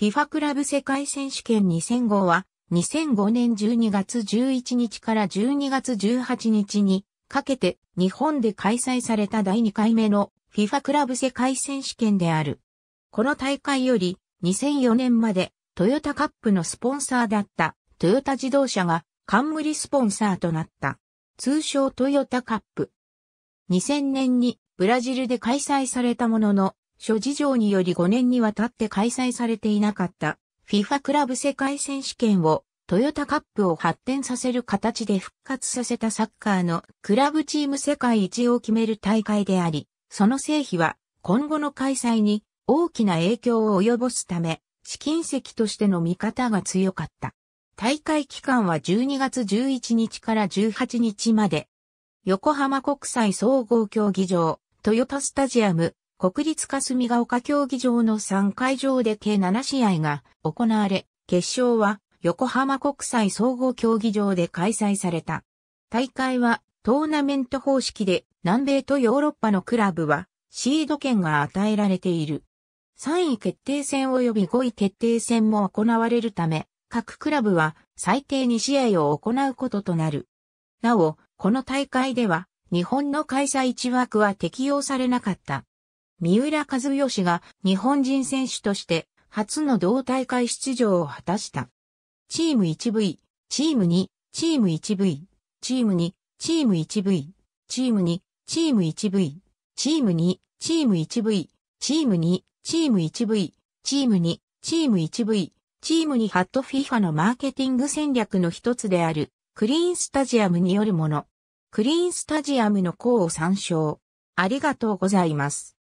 FIFA クラブ世界選手権2 0 0 5は、2005年12月11日から12月18日にかけて日本で開催された第2回目の FIFA クラブ世界選手権である。この大会より2004年までトヨタカップのスポンサーだったトヨタ自動車が冠スポンサーとなった。通称トヨタカップ。2000年にブラジルで開催されたものの諸事情により5年にわたって開催されていなかった FIFA クラブ世界選手権をトヨタカップを発展させる形で復活させたサッカーのクラブチーム世界一を決める大会であり、その成否は今後の開催に大きな影響を及ぼすため、試金石としての見方が強かった。大会期間は12月11日から18日まで、横浜国際総合競技場、トヨタスタジアム、国立霞ヶ丘競技場の3会場で計7試合が行われ、決勝は横浜国際総合競技場で開催された。大会はトーナメント方式で南米とヨーロッパのクラブはシード権が与えられている。3位決定戦及び5位決定戦も行われるため、各クラブは最低2試合を行うこととなる。なお、この大会では日本の開催地枠は適用されなかった。三浦和義が日本人選手として初の同大会出場を果たした。チーム 1V、チーム2、チーム 1V、チーム2、チーム 1V、チーム2、チーム 1V、チーム2、チーム 1V、チーム2、チーム 1V、チーム2、チーム 1V、チームにハット FIFA のマーケティング戦略の一つである、クリーンスタジアムによるもの。クリーンスタジアムの項を参照。ありがとうございます。